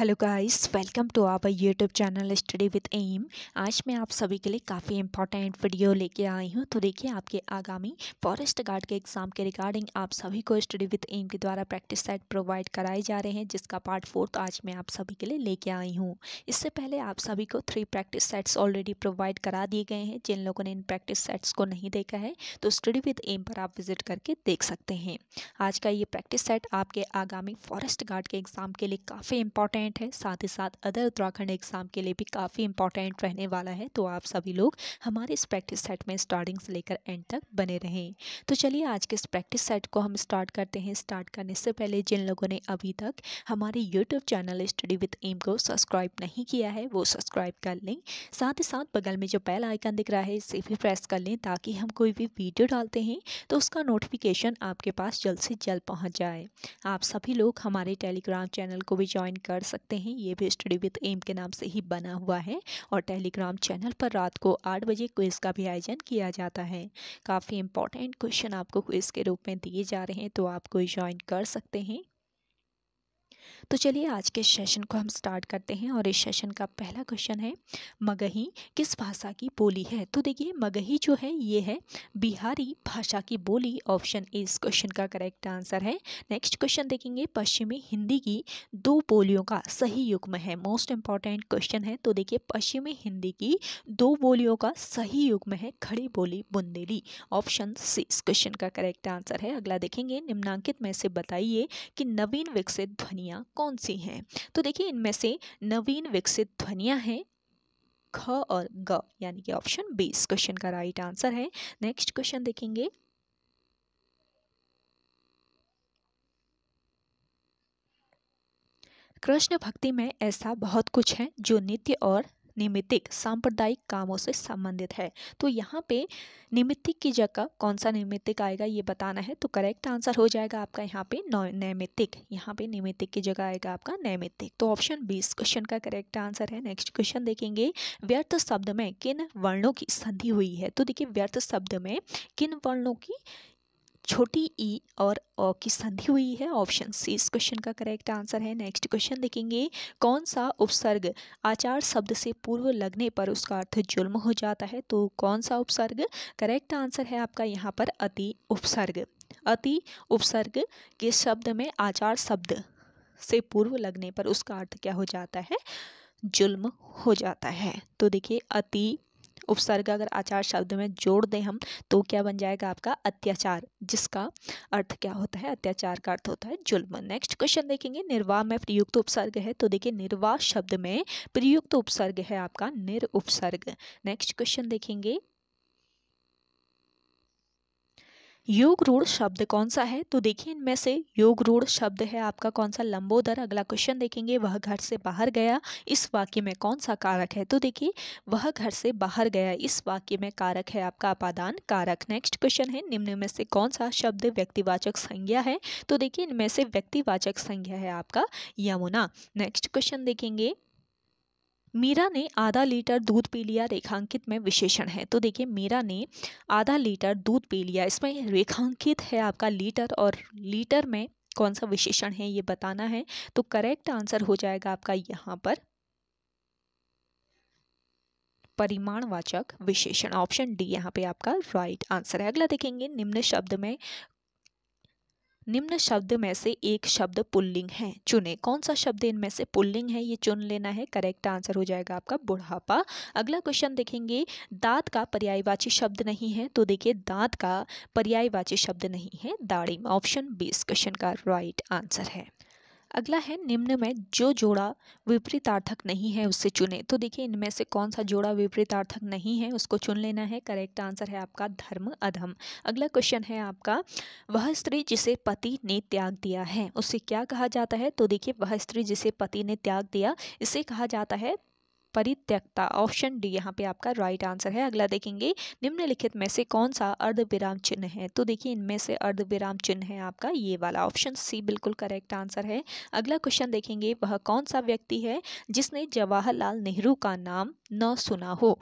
hello guys welcome to our YouTube channel study with M आज मैं आप सभी के लिए काफ़ी इंपॉर्टेंट वीडियो लेके आई हूं तो देखिए आपके आगामी फॉरेस्ट गार्ड के एग्ज़ाम के रिगार्डिंग आप सभी को स्टडी विद एम के द्वारा प्रैक्टिस सेट प्रोवाइड कराए जा रहे हैं जिसका पार्ट फोर्थ आज मैं आप सभी के लिए लेके आई हूँ इससे पहले आप सभी को three practice sets already provide करा दिए गए हैं जिन लोगों ने इन प्रैक्टिस सेट्स को नहीं देखा है तो स्टडी विद एम पर आप विजिट करके देख सकते हैं आज का ये प्रैक्टिस सेट आपके आगामी फॉरेस्ट गार्ड के एग्ज़ाम के लिए काफ़ी इंपॉर्टेंट इम्पॉर्टेंट है साथ ही साथ अदर उत्तराखंड एग्ज़ाम के लिए भी काफ़ी इम्पॉर्टेंट रहने वाला है तो आप सभी लोग हमारे इस प्रैक्टिस सेट में स्टार्टिंग से लेकर एंड तक बने रहें तो चलिए आज के इस प्रैक्टिस सेट को हम स्टार्ट करते हैं स्टार्ट करने से पहले जिन लोगों ने अभी तक हमारे YouTube channel Study With M को सब्सक्राइब नहीं किया है वो सब्सक्राइब कर लें साथ ही साथ बगल में जो बेल आइकन दिख रहा है इसे भी प्रेस कर लें ताकि हम कोई भी वीडियो डालते हैं तो उसका नोटिफिकेशन आपके पास जल्द से जल्द पहुँच जाए आप सभी लोग हमारे टेलीग्राम चैनल को भी ज्वाइन कर कर सकते हैं ये भी स्टडी विथ एम के नाम से ही बना हुआ है और टेलीग्राम चैनल पर रात को आठ बजे क्विज का भी आयोजन किया जाता है काफ़ी इंपॉर्टेंट क्वेश्चन आपको क्विज के रूप में दिए जा रहे हैं तो आप कोई ज्वाइन कर सकते हैं तो चलिए आज के सेशन को हम स्टार्ट करते हैं और इस सेशन का पहला क्वेश्चन है मगही किस भाषा की बोली है तो देखिए मगही जो है ये है बिहारी भाषा की बोली ऑप्शन ए इस क्वेश्चन का करेक्ट आंसर है नेक्स्ट क्वेश्चन देखेंगे पश्चिमी हिंदी की दो बोलियों का सही युग्म है मोस्ट इंपॉर्टेंट क्वेश्चन है तो देखिए पश्चिमी हिंदी की दो बोलियों का सही युग्म है खड़ी बोली बुंदेली ऑप्शन सी इस क्वेश्चन का करेक्ट आंसर है अगला देखेंगे निम्नांकित में से बताइए कि नवीन विकसित ध्वनिया ध्वनियाँ कौन सी हैं तो देखिए इनमें से नवीन विकसित ध्वनियाँ हैं ख और ग यानी कि ऑप्शन बी इस क्वेश्चन का राइट आंसर है नेक्स्ट क्वेश्चन देखेंगे कृष्ण भक्ति में ऐसा बहुत कुछ है जो नित्य और निमित्तिक सांप्रदायिक कामों से संबंधित है तो यहाँ पे निमित्तिक की जगह कौन सा निमित्तिक आएगा ये बताना है तो करेक्ट आंसर हो जाएगा आपका यहाँ पे नैमित्तिक यहाँ पे निमित्तिक की जगह आएगा आपका नैमित्तिक तो ऑप्शन बीस क्वेश्चन का करेक्ट आंसर है नेक्स्ट क्वेश्चन देखेंगे व्यर्थ शब्द में किन वर्णों की संधि हुई है तो देखिए व्यर्थ शब्द में किन वर्णों की छोटी ई e और ओ की संधि हुई है ऑप्शन सी इस क्वेश्चन का करेक्ट आंसर है नेक्स्ट क्वेश्चन देखेंगे कौन सा उपसर्ग आचार शब्द से पूर्व लगने पर उसका अर्थ जुल्म हो जाता है तो कौन सा उपसर्ग करेक्ट आंसर है आपका यहाँ पर अति उपसर्ग अति उपसर्ग के शब्द में आचार शब्द से पूर्व लगने पर उसका अर्थ क्या हो जाता है जुल्म हो जाता है तो देखिए अति उपसर्ग अगर आचार शब्द में जोड़ दें हम तो क्या बन जाएगा आपका अत्याचार जिसका अर्थ क्या होता है अत्याचार का अर्थ होता है जुल्म नेक्स्ट क्वेश्चन देखेंगे निर्वाह में प्रयुक्त उपसर्ग है तो देखिए निर्वाह शब्द में प्रयुक्त उपसर्ग है आपका निर उपसर्ग नेक्स्ट क्वेश्चन देखेंगे योग रूढ़ शब्द कौन सा है तो देखिए इनमें से योग रूढ़ शब्द है आपका कौन सा लंबोदर अगला क्वेश्चन देखेंगे वह घर से बाहर गया इस वाक्य में कौन सा कारक है तो देखिए वह घर से बाहर गया इस वाक्य में कारक है आपका अपादान कारक नेक्स्ट क्वेश्चन है निम्न में से कौन सा शब्द व्यक्तिवाचक संज्ञा है तो देखिए इनमें से व्यक्तिवाचक संज्ञा है आपका यमुना नेक्स्ट क्वेश्चन देखेंगे मीरा ने आधा लीटर दूध पी लिया रेखांकित में विशेषण है तो देखिए मीरा ने आधा लीटर दूध पी लिया इसमें रेखांकित है आपका लीटर और लीटर में कौन सा विशेषण है ये बताना है तो करेक्ट आंसर हो जाएगा आपका यहाँ पर परिमाणवाचक विशेषण ऑप्शन डी यहाँ पे आपका राइट आंसर है अगला देखेंगे निम्न शब्द में निम्न शब्द में से एक शब्द पुल्लिंग है चुने कौन सा शब्द इनमें से पुल्लिंग है ये चुन लेना है करेक्ट आंसर हो जाएगा आपका बुढ़ापा अगला क्वेश्चन देखेंगे दांत का पर्यायवाची शब्द नहीं है तो देखिए दांत का पर्यायवाची शब्द नहीं है दाढ़ी ऑप्शन बी इस क्वेश्चन का राइट आंसर है अगला है निम्न में जो जोड़ा विपरीतार्थक नहीं है उससे चुने तो देखिए इनमें से कौन सा जोड़ा विपरीतार्थक नहीं है उसको चुन लेना है करेक्ट आंसर है आपका धर्म अधम अगला क्वेश्चन है आपका वह स्त्री जिसे पति ने त्याग दिया है उससे क्या कहा जाता है तो देखिए वह स्त्री जिसे पति ने त्याग दिया इसे कहा जाता है परित्यक्ता ऑप्शन डी यहाँ पे आपका राइट आंसर है अगला देखेंगे निम्नलिखित में से कौन सा अर्ध विराम चिन्ह है तो देखिए इनमें से अर्ध विराम चिन्ह है आपका ये वाला ऑप्शन सी बिल्कुल करेक्ट आंसर है अगला क्वेश्चन देखेंगे वह कौन सा व्यक्ति है जिसने जवाहरलाल नेहरू का नाम न सुना हो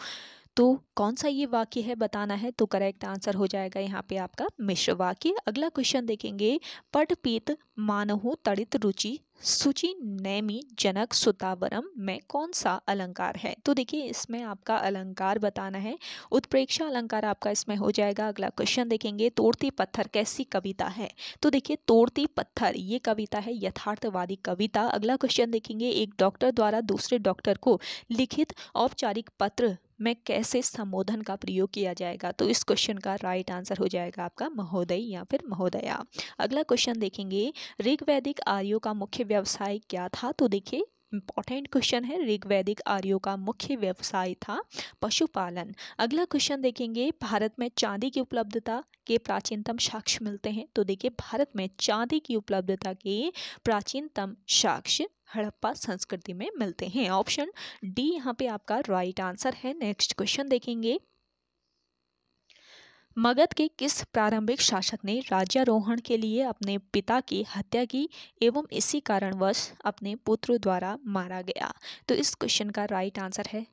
तो कौन सा ये वाक्य है बताना है तो करेक्ट आंसर हो जाएगा यहाँ पे आपका मिश्र वाक्य अगला क्वेश्चन देखेंगे पट पीत मानहु तड़ित रुचि सुचि नैमी जनक सुतावरम में कौन सा अलंकार है तो देखिए इसमें आपका अलंकार बताना है उत्प्रेक्षा अलंकार आपका इसमें हो जाएगा अगला क्वेश्चन देखेंगे तोड़ती पत्थर कैसी कविता है तो देखिए तोड़ती पत्थर ये कविता है यथार्थवादी कविता अगला क्वेश्चन देखेंगे एक डॉक्टर द्वारा दूसरे डॉक्टर को लिखित औपचारिक पत्र में कैसे संबोधन का प्रयोग किया जाएगा तो इस क्वेश्चन का राइट आंसर हो जाएगा आपका महोदय या फिर महोदया अगला क्वेश्चन देखेंगे ऋग्वैदिक आर्यो का मुख्य व्यवसाय क्या था तो देखिए इंपॉर्टेंट क्वेश्चन है ऋग्वैदिक आर्यो का मुख्य व्यवसाय था पशुपालन अगला क्वेश्चन देखेंगे भारत में चांदी की उपलब्धता के प्राचीनतम साक्ष्य मिलते हैं तो देखिए भारत में चांदी की उपलब्धता के प्राचीनतम साक्ष्य हड़प्पा संस्कृति में मिलते हैं ऑप्शन डी यहाँ पे आपका राइट आंसर है नेक्स्ट क्वेश्चन देखेंगे मगध के किस प्रारंभिक शासक ने राज्यारोहण के लिए अपने पिता की हत्या की एवं इसी कारणवश अपने पुत्र द्वारा मारा गया तो इस क्वेश्चन का राइट आंसर है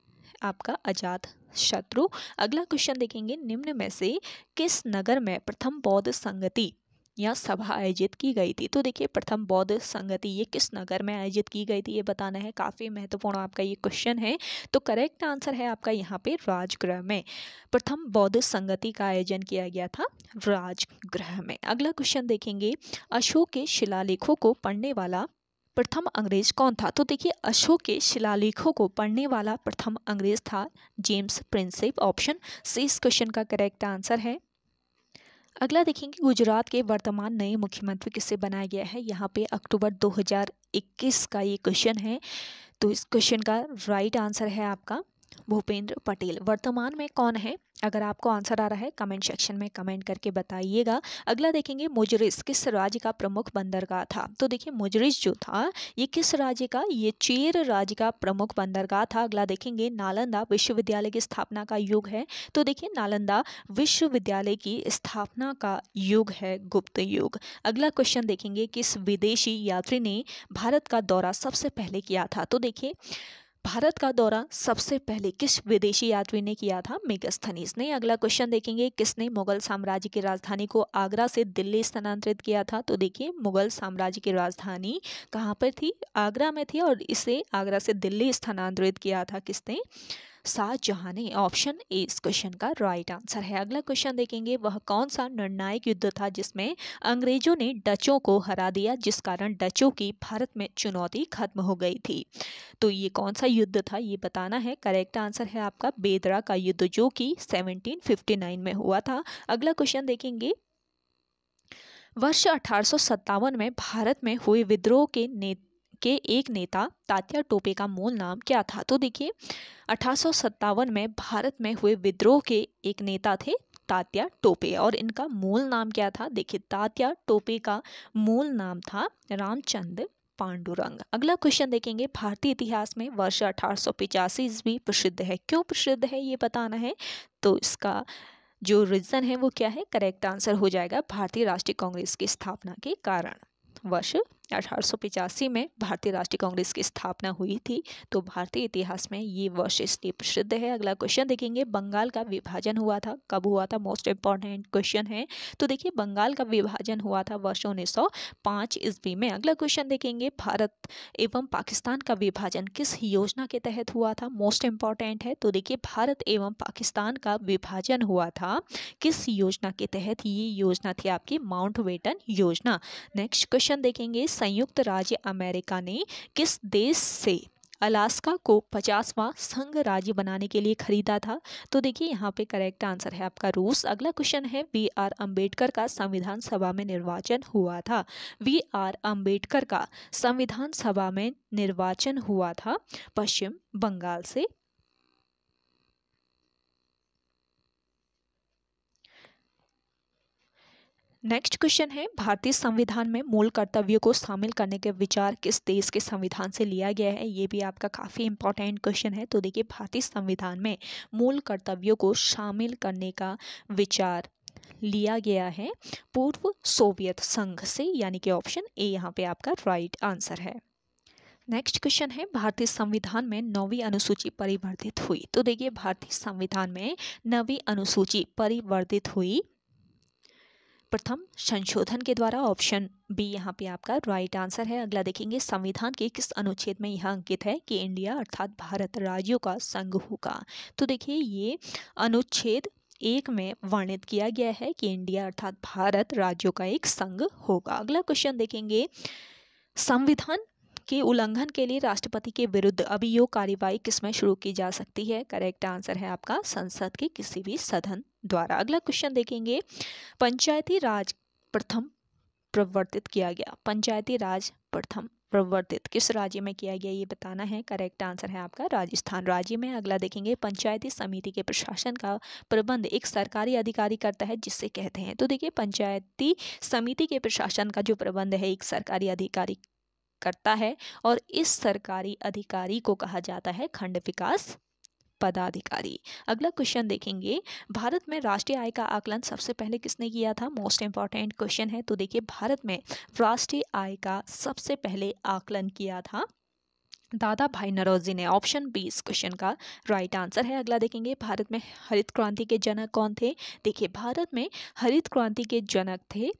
आपका अजात शत्रु अगला क्वेश्चन देखेंगे निम्न में से किस नगर में प्रथम बौद्ध संगति या सभा आयोजित की गई थी तो देखिए प्रथम बौद्ध संगति ये किस नगर में आयोजित की गई थी ये बताना है काफ़ी महत्वपूर्ण आपका ये क्वेश्चन है तो करेक्ट आंसर है आपका यहाँ पे राजगृह में प्रथम बौद्ध संगति का आयोजन किया गया था राजगृह में अगला क्वेश्चन देखेंगे अशोक के शिलालेखों को पढ़ने वाला प्रथम अंग्रेज कौन था तो देखिए अशोक के शिलालेखों को पढ़ने वाला प्रथम अंग्रेज था जेम्स प्रिंसिप ऑप्शन सी इस क्वेश्चन का करेक्ट आंसर है अगला देखेंगे गुजरात के वर्तमान नए मुख्यमंत्री किसे बनाया गया है यहाँ पे अक्टूबर 2021 का ये क्वेश्चन है तो इस क्वेश्चन का राइट आंसर है आपका भूपेंद्र पटेल वर्तमान में कौन है अगर आपको आंसर आ रहा है कमेंट सेक्शन में कमेंट करके बताइएगा अगला देखेंगे मुजरिस किस राज्य का प्रमुख बंदरगाह था तो देखिए मुजरिस जो था ये किस राज्य का ये चेर राज्य का प्रमुख बंदरगाह था अगला देखेंगे नालंदा विश्वविद्यालय की स्थापना का युग है तो देखिए नालंदा विश्वविद्यालय की स्थापना का युग है गुप्त युग अगला क्वेश्चन देखेंगे किस विदेशी यात्री ने भारत का दौरा सबसे पहले किया था तो देखिए भारत का दौरा सबसे पहले किस विदेशी यात्री ने किया था मेगस्थनीस ने अगला क्वेश्चन देखेंगे किसने मुगल साम्राज्य की राजधानी को आगरा से दिल्ली स्थानांतरित किया था तो देखिए मुगल साम्राज्य की राजधानी कहाँ पर थी आगरा में थी और इसे आगरा से दिल्ली स्थानांतरित किया था किसने शाहजहां ने ऑप्शन ए इस क्वेश्चन का राइट आंसर है अगला क्वेश्चन देखेंगे वह कौन सा निर्णायक युद्ध था जिसमें अंग्रेजों ने डचों को हरा दिया जिस कारण डचों की भारत में चुनौती खत्म हो गई थी तो ये कौन सा युद्ध था ये बताना है करेक्ट आंसर है आपका बेदरा का युद्ध जो कि सेवनटीन में हुआ था अगला क्वेश्चन देखेंगे वर्ष अठारह में भारत में हुए विद्रोह के नेता के एक नेता तात्या टोपे का मूल नाम क्या था तो देखिए अठारह में भारत में हुए विद्रोह के एक नेता थे तात्या टोपे और इनका मूल नाम क्या था देखिए तात्या टोपे का मूल नाम था रामचंद्र पांडुरंग अगला क्वेश्चन देखेंगे भारतीय इतिहास में वर्ष अठारह ईस्वी प्रसिद्ध है क्यों प्रसिद्ध है ये बताना है तो इसका जो रीज़न है वो क्या है करेक्ट आंसर हो जाएगा भारतीय राष्ट्रीय कांग्रेस की स्थापना के कारण वर्ष अठारह में भारतीय राष्ट्रीय कांग्रेस की स्थापना हुई थी तो भारतीय इतिहास में ये वर्ष इसलिए प्रसिद्ध है अगला क्वेश्चन देखेंगे बंगाल का विभाजन हुआ था कब हुआ था मोस्ट इम्पॉर्टेंट क्वेश्चन है तो देखिए बंगाल का विभाजन हुआ था वर्ष उन्नीस सौ ईस्वी में अगला क्वेश्चन देखेंगे भारत एवं पाकिस्तान का विभाजन किस योजना के तहत हुआ था मोस्ट इम्पॉर्टेंट है तो देखिए भारत एवं पाकिस्तान का विभाजन हुआ था किस योजना के तहत ये योजना थी आपकी माउंट योजना नेक्स्ट क्वेश्चन देखेंगे संयुक्त राज्य अमेरिका ने किस देश से अलास्का को पचासवां संघ राज्य बनाने के लिए खरीदा था तो देखिए यहाँ पे करेक्ट आंसर है आपका रूस अगला क्वेश्चन है बी आर अम्बेडकर का संविधान सभा में निर्वाचन हुआ था वी आर अम्बेडकर का संविधान सभा में निर्वाचन हुआ था पश्चिम बंगाल से नेक्स्ट क्वेश्चन है भारतीय संविधान में मूल कर्तव्यों को शामिल करने के विचार किस देश के संविधान से लिया गया है ये भी आपका काफ़ी इंपॉर्टेंट क्वेश्चन है तो देखिए भारतीय संविधान में मूल कर्तव्यों को शामिल करने का विचार लिया गया है पूर्व सोवियत संघ से यानी कि ऑप्शन ए यहाँ पे आपका राइट आंसर है नेक्स्ट क्वेश्चन है भारतीय संविधान में नौवीं अनुसूची परिवर्तित हुई तो देखिए भारतीय संविधान में नवी अनुसूची परिवर्तित हुई प्रथम संशोधन के द्वारा ऑप्शन बी यहाँ पे आपका राइट आंसर है अगला देखेंगे संविधान के किस अनुच्छेद में यह अंकित है कि इंडिया अर्थात भारत राज्यों का संघ होगा तो देखिए ये अनुच्छेद एक में वर्णित किया गया है कि इंडिया अर्थात भारत राज्यों का एक संघ होगा अगला क्वेश्चन देखेंगे संविधान के उल्लंघन के लिए राष्ट्रपति के विरुद्ध अभियोग कार्यवाही किसमें शुरू की जा सकती है करेक्ट आंसर है आपका संसद के किसी भी सदन द्वारा अगला क्वेश्चन देखेंगे पंचायती राज प्रथम प्रवर्तित किया गया पंचायती राज प्रथम प्रवर्तित किस राज्य में किया गया ये बताना है करेक्ट आंसर है आपका राजस्थान राज्य में अगला देखेंगे पंचायती समिति के प्रशासन का प्रबंध एक सरकारी अधिकारी करता है जिससे कहते हैं तो देखिए पंचायती समिति के प्रशासन का जो प्रबंध है एक सरकारी अधिकारी करता है और इस सरकारी अधिकारी को कहा जाता है खंड विकास पदाधिकारी अगला क्वेश्चन देखेंगे भारत में राष्ट्रीय आय का आकलन सबसे पहले किसने किया था मोस्ट इंपॉर्टेंट क्वेश्चन है तो देखिए भारत में राष्ट्रीय आय का सबसे पहले आकलन किया था दादा भाई नरोजी ने ऑप्शन बी इस क्वेश्चन का राइट आंसर है अगला देखेंगे भारत में हरित क्रांति के जनक कौन थे देखिए भारत में हरित क्रांति के जनक थे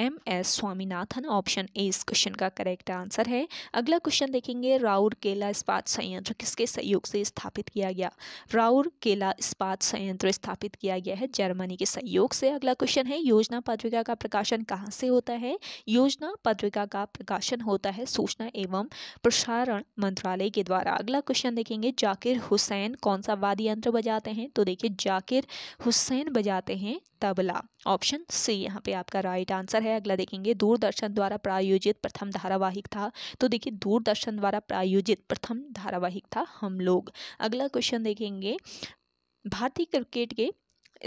M S Swaminathan option A इस क्वेश्चन का करेक्ट आंसर है अगला क्वेश्चन देखेंगे राउर केला इस्पात संयंत्र किसके सहयोग से स्थापित किया गया राउर केला इस्पात संयंत्र स्थापित किया गया है जर्मनी के सहयोग से अगला क्वेश्चन है योजना पत्रिका का प्रकाशन कहाँ से होता है योजना पत्रिका का प्रकाशन होता है सूचना एवं प्रसारण मंत्रालय के द्वारा अगला क्वेश्चन देखेंगे जाकिर हुसैन कौन सा वाद्य यंत्र बजाते हैं तो देखिए जाकिर हुसैन बजाते हैं तबला ऑप्शन सी यहाँ पे आपका राइट आंसर है है अगला देखेंगे दूरदर्शन द्वारा प्रायोजित प्रथम धारावाहिक था तो देखिए दूरदर्शन द्वारा प्रायोजित प्रथम धारावाहिक था हम लोग अगला क्वेश्चन देखेंगे भारतीय क्रिकेट के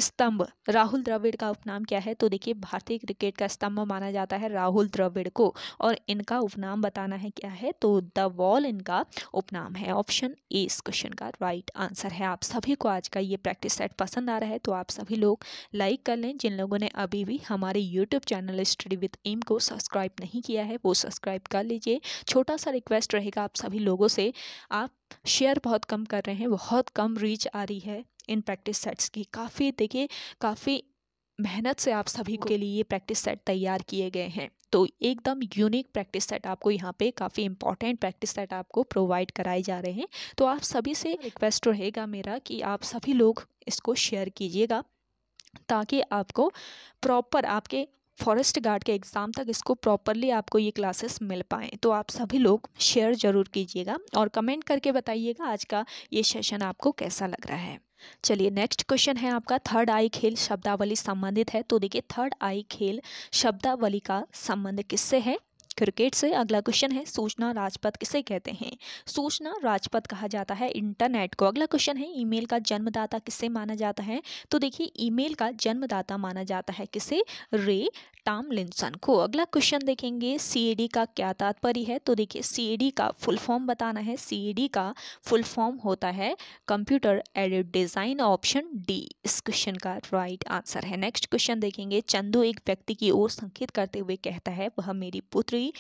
स्तंभ राहुल द्रविड़ का उपनाम क्या है तो देखिए भारतीय क्रिकेट का स्तंभ माना जाता है राहुल द्रविड़ को और इनका उपनाम बताना है क्या है तो द वॉल इनका उपनाम है ऑप्शन ए इस क्वेश्चन का राइट आंसर है आप सभी को आज का ये प्रैक्टिस सेट पसंद आ रहा है तो आप सभी लोग लाइक कर लें जिन लोगों ने अभी भी हमारे YouTube channel Study With M को सब्सक्राइब नहीं किया है वो सब्सक्राइब कर लीजिए छोटा सा रिक्वेस्ट रहेगा आप सभी लोगों से आप शेयर बहुत कम कर रहे हैं बहुत कम रीच आ रही है इन प्रैक्टिस सेट्स की काफ़ी देखिए काफ़ी मेहनत से आप सभी के लिए ये प्रैक्टिस सेट तैयार किए गए हैं तो एकदम यूनिक प्रैक्टिस सेट आपको यहाँ पे काफ़ी इंपॉर्टेंट प्रैक्टिस सेट आपको प्रोवाइड कराए जा रहे हैं तो आप सभी से रिक्वेस्ट रहेगा मेरा कि आप सभी लोग इसको शेयर कीजिएगा ताकि आपको प्रॉपर आपके फॉरेस्ट गार्ड के एग्ज़ाम तक इसको प्रॉपरली आपको ये क्लासेस मिल पाएँ तो आप सभी लोग शेयर ज़रूर कीजिएगा और कमेंट करके बताइएगा आज का ये सेशन आपको कैसा लग रहा है चलिए नेक्स्ट क्वेश्चन है आपका थर्ड आई खेल शब्दावली संबंधित है तो देखिए थर्ड आई खेल शब्दावली का संबंध किससे है क्रिकेट से अगला क्वेश्चन है सूचना राजपथ किसे कहते हैं सूचना राजपथ कहा जाता है इंटरनेट को अगला क्वेश्चन है ईमेल का जन्मदाता किससे माना जाता है तो देखिए ईमेल का जन्मदाता माना जाता है किसे रे टामलिनसन को अगला क्वेश्चन देखेंगे सी का क्या तात्पर्य है तो देखिए सी का फुल फॉर्म बताना है सी का फुल फॉर्म होता है computer aided design option D इस क्वेश्चन का राइट आंसर है नेक्स्ट क्वेश्चन देखेंगे चंदू एक व्यक्ति की ओर संकेत करते हुए कहता है वह मेरी पुत्री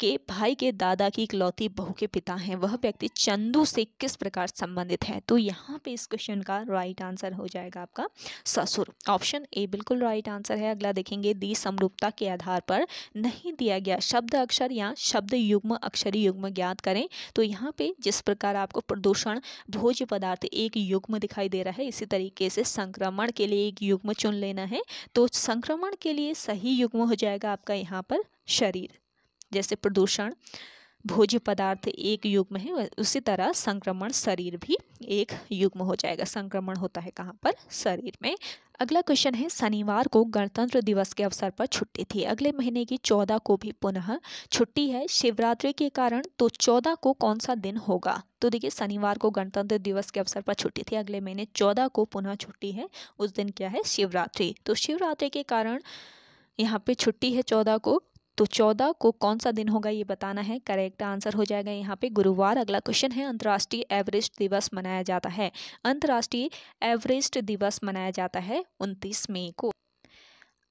के भाई के दादा की इकलौती बहू के पिता हैं वह व्यक्ति चंदू से किस प्रकार संबंधित है तो यहाँ पे इस क्वेश्चन का राइट आंसर हो जाएगा आपका ससुर ऑप्शन ए बिल्कुल राइट आंसर है अगला देखेंगे दी समरूपता के आधार पर नहीं दिया गया शब्द अक्षर या शब्द युग्म अक्षरी युग्म ज्ञात करें तो यहाँ पे जिस प्रकार आपको प्रदूषण भोज्य पदार्थ एक युग्म दिखाई दे रहा है इसी तरीके से संक्रमण के लिए एक युग्म चुन लेना है तो संक्रमण के लिए सही युग्म हो जाएगा आपका यहाँ पर शरीर जैसे प्रदूषण भोज्य पदार्थ एक युग्म है उसी तरह संक्रमण शरीर भी एक युग्म हो जाएगा संक्रमण होता है कहाँ पर शरीर में अगला क्वेश्चन है शनिवार को गणतंत्र दिवस के अवसर पर छुट्टी थी अगले महीने की चौदह को भी पुनः छुट्टी है शिवरात्रि के कारण तो चौदह को कौन सा दिन होगा तो देखिए शनिवार को गणतंत्र दिवस के अवसर पर छुट्टी थी अगले महीने चौदह को पुनः छुट्टी है उस दिन क्या है शिवरात्रि तो शिवरात्रि के कारण यहाँ पे छुट्टी है चौदह को तो चौदह को कौन सा दिन होगा ये बताना है करेक्ट आंसर हो जाएगा यहाँ पे गुरुवार अगला क्वेश्चन है अंतर्राष्ट्रीय एवरेस्ट दिवस मनाया जाता है अंतर्राष्ट्रीय एवरेस्ट दिवस मनाया जाता है उनतीस मई को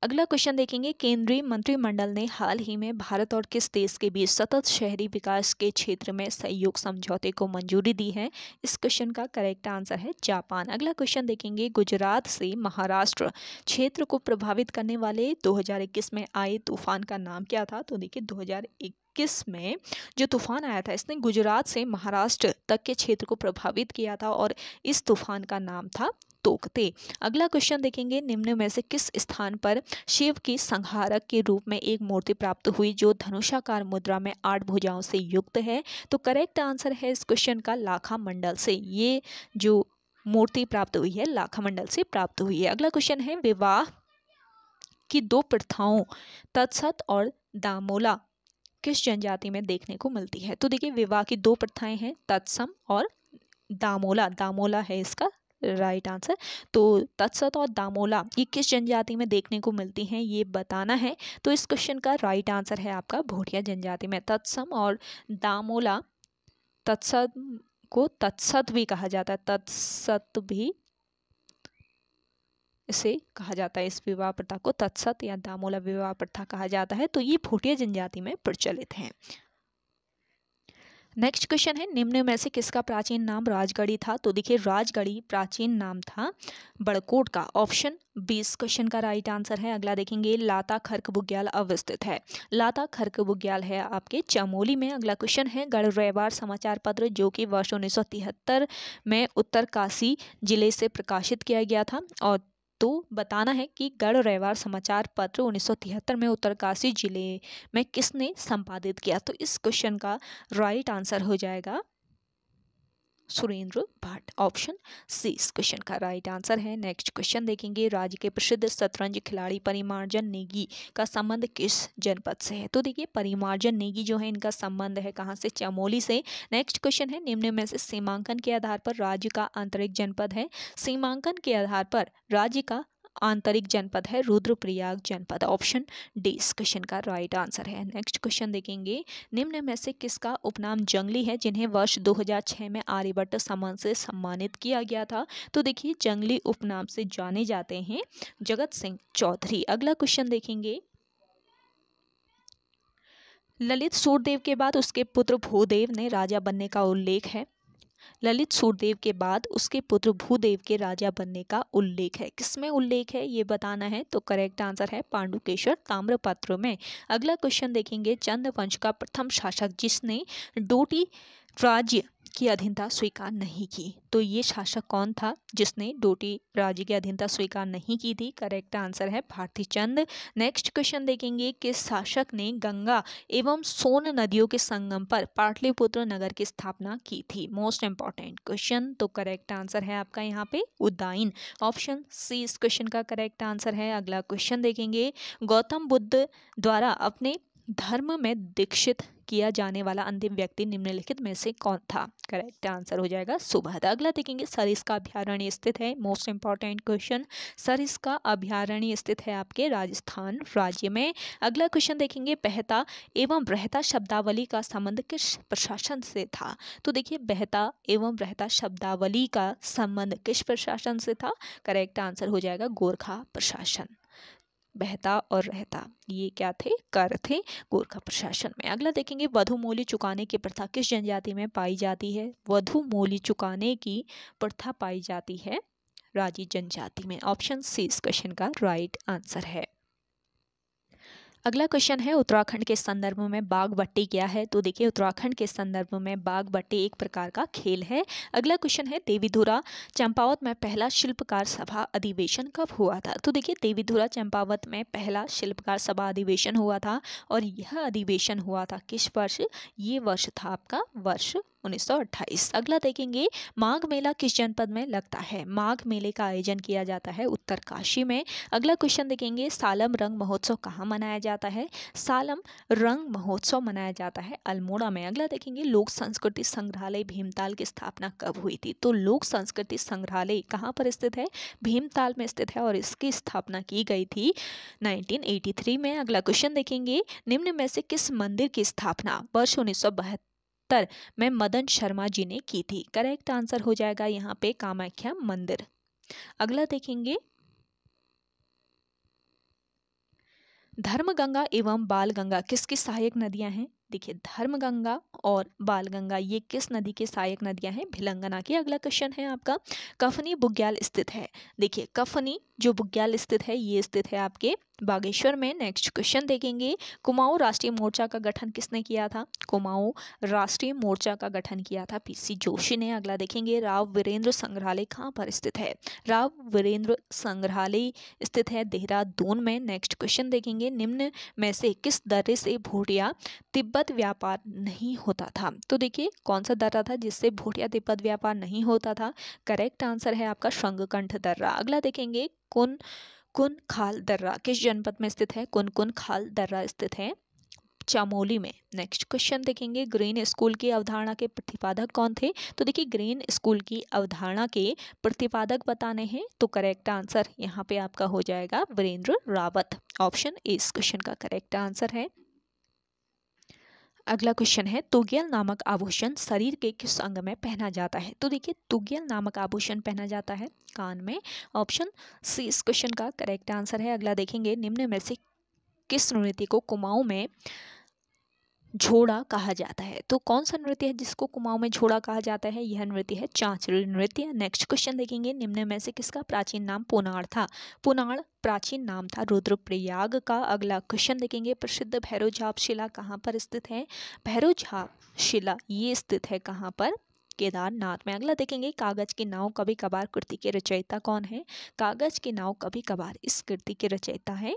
अगला क्वेश्चन देखेंगे केंद्रीय मंत्रिमंडल ने हाल ही में भारत और किस देश के बीच सतत शहरी विकास के क्षेत्र में सहयोग समझौते को मंजूरी दी है इस क्वेश्चन का करेक्ट आंसर है जापान अगला क्वेश्चन देखेंगे गुजरात से महाराष्ट्र क्षेत्र को प्रभावित करने वाले 2021 में आए तूफान का नाम क्या था तो देखिए दो इक्कीस में जो तूफान आया था इसने गुजरात से महाराष्ट्र तक के क्षेत्र को प्रभावित किया था और इस तूफान का नाम था तोकते अगला क्वेश्चन देखेंगे निम्न में से किस स्थान पर शिव की संहारक के रूप में एक मूर्ति प्राप्त हुई जो धनुषाकार मुद्रा में आठ भुजाओं से युक्त है तो करेक्ट आंसर है इस क्वेश्चन का लाखा मंडल से ये जो मूर्ति प्राप्त हुई है लाखा मंडल से प्राप्त हुई है अगला क्वेश्चन है विवाह की दो प्रथाओं तत्सत और दामोला किस जनजाति में देखने को मिलती है तो देखिए विवाह की दो प्रथाएं हैं तत्सम और दामोला दामोला है इसका राइट आंसर तो तत्सत और दामोला ये किस जनजाति में देखने को मिलती हैं ये बताना है तो इस क्वेश्चन का राइट आंसर है आपका भोटिया जनजाति में तत्सम और दामोला तत्सत को तत्सत भी कहा जाता है तत्सत भी इसे कहा जाता है इस विवाह प्रथा को तत्सत या दामोला विवाह प्रथा कहा जाता है तो ये भोटिया जनजाति में प्रचलित हैं नेक्स्ट क्वेश्चन है निम्न में से किसका प्राचीन नाम राजगढ़ी था तो देखिए राजगढ़ी प्राचीन नाम था बड़कोट का ऑप्शन बीस क्वेश्चन का राइट आंसर है अगला देखेंगे लाता खर्क बुग्याल अवस्थित है लाता खर्क बुग्याल है आपके चमोली में अगला क्वेश्चन है रविवार समाचार पत्र जो कि वर्ष उन्नीस में उत्तर काशी जिले से प्रकाशित किया गया था और तो बताना है कि गढ़ रविवार समाचार पत्र उन्नीस में उत्तरकाशी जिले में किसने संपादित किया तो इस क्वेश्चन का राइट आंसर हो जाएगा सुरेंद्र भट्ट ऑप्शन सी इस क्वेश्चन का राइट आंसर है नेक्स्ट क्वेश्चन देखेंगे राज्य के प्रसिद्ध शतरंज खिलाड़ी परिमार्जन नेगी का संबंध किस जनपद से है तो देखिए परिमार्जन नेगी जो है इनका संबंध है कहाँ से चमोली से नेक्स्ट क्वेश्चन है निम्न में से सीमांकन के आधार पर राज्य का आंतरिक जनपद है सीमांकन के आधार पर राज्य का आंतरिक जनपद है रुद्रप्रयाग जनपद ऑप्शन डी इस क्वेश्चन का राइट आंसर है नेक्स्ट क्वेश्चन देखेंगे निम्न में से किसका उपनाम जंगली है जिन्हें वर्ष 2006 में आर्यभट्ट सम्मान से सम्मानित किया गया था तो देखिए जंगली उपनाम से जाने जाते हैं जगत सिंह चौधरी अगला क्वेश्चन देखेंगे ललित सूरदेव के बाद उसके पुत्र भूदेव ने राजा बनने का उल्लेख है ललित सूरदेव के बाद उसके पुत्र भूदेव के राजा बनने का उल्लेख है किसमें उल्लेख है ये बताना है तो करेक्ट आंसर है पांडुकेश्वर ताम्रपात्र में अगला क्वेश्चन देखेंगे चंद्रवंश का प्रथम शासक जिसने डोटी राज्य की अधीनता स्वीकार नहीं की तो ये शासक कौन था जिसने डोटी राज्य की अधीनता स्वीकार नहीं की थी करेक्ट आंसर है भारती चंद नेक्स्ट क्वेश्चन देखेंगे कि शासक ने गंगा एवं सोन नदियों के संगम पर पाटलिपुत्र नगर की स्थापना की थी मोस्ट इंपॉर्टेंट क्वेश्चन तो करेक्ट आंसर है आपका यहाँ पे उदाइन ऑप्शन सी इस क्वेश्चन का करेक्ट आंसर है अगला क्वेश्चन देखेंगे गौतम बुद्ध द्वारा अपने धर्म में दीक्षित किया जाने वाला अंतिम व्यक्ति निम्नलिखित में से कौन था करेक्ट आंसर हो जाएगा सुबह तो अगला देखेंगे सरिस का अभ्यारण्य स्थित है मोस्ट इंपॉर्टेंट क्वेश्चन सरिस का अभ्यारण्य स्थित है आपके राजस्थान राज्य में अगला क्वेश्चन देखेंगे बहता एवं रहता शब्दावली का संबंध किस प्रशासन से था तो देखिए बहता एवं रहता शब्दावली का संबंध किस प्रशासन से था करेक्ट आंसर हो जाएगा गोरखा प्रशासन बहता और रहता ये क्या थे कर थे गोरखा प्रशासन में अगला देखेंगे वधु मूल्य चुकाने की प्रथा किस जनजाति में पाई जाती है वधु मूल्य चुकाने की प्रथा पाई जाती है राजी जनजाति में ऑप्शन सी इस क्वेश्चन का राइट आंसर है अगला क्वेश्चन है उत्तराखंड के संदर्भ में बागबट्टी क्या है तो देखिए उत्तराखंड के संदर्भ में बट्टी एक प्रकार का खेल है अगला क्वेश्चन है देवीधुरा चंपावत में पहला शिल्पकार सभा अधिवेशन कब हुआ था तो देखिए देवीधुरा चंपावत में पहला शिल्पकार सभा अधिवेशन हुआ था और यह अधिवेशन हुआ था किस वर्ष ये वर्ष था आपका वर्ष 1928 अगला देखेंगे माघ मेला किस जनपद में लगता है माघ मेले का आयोजन किया जाता है उत्तरकाशी में अगला क्वेश्चन देखेंगे सालम रंग महोत्सव कहाँ मनाया जाता है सालम रंग महोत्सव मनाया जाता है अल्मोड़ा में अगला देखेंगे लोक संस्कृति संग्रहालय भीमताल की स्थापना कब हुई थी तो लोक संस्कृति संग्रहालय कहाँ पर स्थित है भीमताल में स्थित है और इसकी स्थापना की गई थी नाइनटीन में अगला क्वेश्चन देखेंगे निम्न में से किस मंदिर की स्थापना वर्ष उन्नीस 1976 में मदन शर्मा जी ने की थी करेक्ट आंसर हो जाएगा यहाँ पे कामाख्या मंदिर अगला देखेंगे धर्मगंगा एवं बालगंगा किसकी सहायक नदियां हैं देखिए धर्मगंगा और बालगंगा ये किस नदी के सहायक नदियां हैं भिलंगना की अगला क्वेश्चन है आपका कफनी बुग्याल स्थित है देखिए कफनी जो बुग्याल स्थित है ये स्थित है आपके बागेश्वर में नेक्स्ट क्वेश्चन देखेंगे कुमाऊं राष्ट्रीय मोर्चा का गठन किसने किया था कुमाऊं राष्ट्रीय मोर्चा का गठन किया था पीसी जोशी ने अगला देखेंगे राव वीरेंद्र संग्रहालय कहाँ पर स्थित है राव वीरेंद्र संग्रहालय स्थित है देहरादून में नेक्स्ट क्वेश्चन देखेंगे निम्न में से किस दर्रे से भोटिया तिब्बत व्यापार नहीं होता था तो देखिए कौन सा दर्रा था जिससे भोटिया तिब्बत व्यापार नहीं होता था करेक्ट आंसर है आपका श्रंगकंठ दर्रा अगला देखेंगे कौन कुन खाल दर्रा किस जनपद में स्थित है कुन कुन खाल दर्रा स्थित है चामोली में नेक्स्ट क्वेश्चन देखेंगे ग्रीन स्कूल की अवधारणा के प्रतिपादक कौन थे तो देखिए ग्रीन स्कूल की अवधारणा के प्रतिपादक बताने हैं तो करेक्ट आंसर यहाँ पे आपका हो जाएगा वीरेंद्र रावत ऑप्शन ए इस क्वेश्चन का करेक्ट आंसर है अगला क्वेश्चन है तुगियल नामक आभूषण शरीर के किस अंग में पहना जाता है तो देखिए तुगियल नामक आभूषण पहना जाता है कान में ऑप्शन सी इस क्वेश्चन का करेक्ट आंसर है अगला देखेंगे निम्न में से किस नृत्य को कुमाऊं में झोड़ा कहा जाता है तो कौन सा नृत्य है जिसको कुमाऊं में झोड़ा कहा जाता है यह नृत्य है चांचल नृत्य नेक्स्ट क्वेश्चन देखेंगे निम्न में से किसका प्राचीन नाम पुनाड़ था पुनाड़ प्राचीन नाम था रुद्रप्रयाग का अगला क्वेश्चन देखेंगे प्रसिद्ध भैरव झाप शिला कहाँ पर स्थित है भैरव झाप शिला ये स्थित है कहाँ पर केदारनाथ में अगला देखेंगे कागज की नाव कभी कभार कृति के रचयिता कौन है कागज की नाव कभी कभार इस कृति के रचयिता है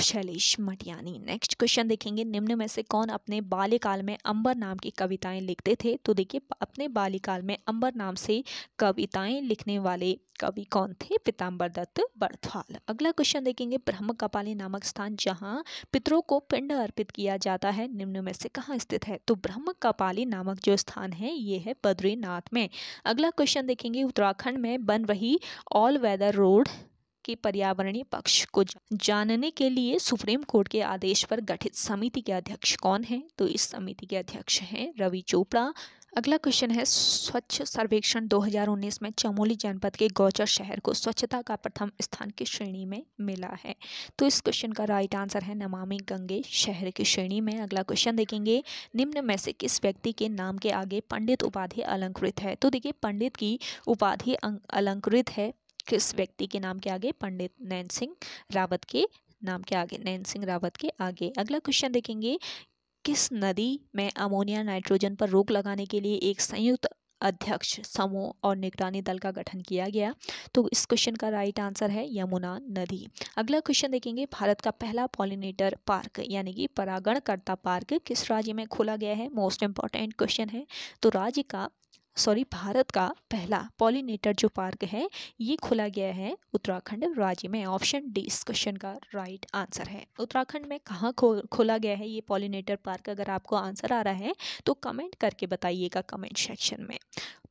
शैलेश मटियानी नेक्स्ट क्वेश्चन देखेंगे निम्न में से कौन अपने बाल्यकाल में अंबर नाम की कविताएं लिखते थे तो देखिए अपने बाल्यकाल में अंबर नाम से कविताएं लिखने वाले कवि कौन थे पिताम्बर दत्त बर्थवाल अगला क्वेश्चन देखेंगे ब्रह्म कपाली नामक स्थान जहाँ पितरों को पिंड अर्पित किया जाता है निम्न में से कहाँ स्थित है तो ब्रह्म कपाली नामक जो स्थान है ये है बद्रीनाथ में अगला क्वेश्चन देखेंगे उत्तराखंड में बन रही ऑल वेदर रोड के पर्यावरणीय पक्ष को जानने के लिए सुप्रीम कोर्ट के आदेश पर गठित समिति के अध्यक्ष कौन हैं तो इस समिति के अध्यक्ष हैं रवि चोपड़ा अगला क्वेश्चन है स्वच्छ सर्वेक्षण 2019 में चमोली जनपद के गौचर शहर को स्वच्छता का प्रथम स्थान की श्रेणी में मिला है तो इस क्वेश्चन का राइट आंसर है नमामि गंगे शहर की श्रेणी में अगला क्वेश्चन देखेंगे निम्न में से किस व्यक्ति के नाम के आगे पंडित उपाधि अलंकृत है तो देखिए पंडित की उपाधि अं-, अलंकृत है किस व्यक्ति के नाम के आगे पंडित नैन सिंह रावत के नाम के आगे नैन सिंह रावत के आगे अगला क्वेश्चन देखेंगे किस नदी में अमोनिया नाइट्रोजन पर रोक लगाने के लिए एक संयुक्त अध्यक्ष समूह और निगरानी दल का गठन किया गया तो इस क्वेश्चन का राइट आंसर है यमुना नदी अगला क्वेश्चन देखेंगे भारत का पहला पॉलिनेटर पार्क यानी कि परागणकर्ता पार्क किस राज्य में खोला गया है मोस्ट इम्पॉर्टेंट क्वेश्चन है तो राज्य का सॉरी भारत का पहला पॉलिनेटर जो पार्क है ये खोला गया है उत्तराखंड राज्य में ऑप्शन डी इस क्वेश्चन का राइट आंसर है उत्तराखंड में कहाँ खो, खोला गया है ये पॉलिनेटर पार्क अगर आपको आंसर आ रहा है तो कमेंट करके बताइएगा कमेंट सेक्शन में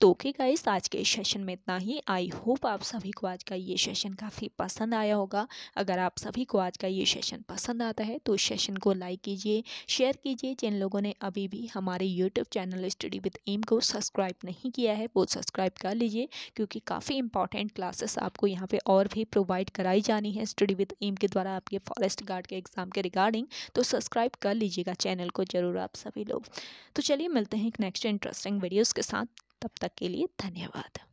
तो ओके गाइस आज के इस सेशन में इतना ही आई होप आप सभी को आज का ये सेशन काफ़ी पसंद आया होगा अगर आप सभी को आज का ये सेशन पसंद आता है तो सेशन को लाइक कीजिए शेयर कीजिए जिन लोगों ने अभी भी हमारे YouTube channel study with M को सब्सक्राइब नहीं नहीं किया है वो सब्सक्राइब कर लीजिए क्योंकि काफ़ी इंपॉर्टेंट क्लासेस आपको यहाँ पे और भी प्रोवाइड कराई जानी है स्टडी विद एम के द्वारा आपके फॉरेस्ट गार्ड के एग्ज़ाम के रिगार्डिंग तो सब्सक्राइब कर लीजिएगा चैनल को ज़रूर आप सभी लोग तो चलिए मिलते हैं एक नेक्स्ट इंटरेस्टिंग वीडियोज़ के साथ तब तक के लिए धन्यवाद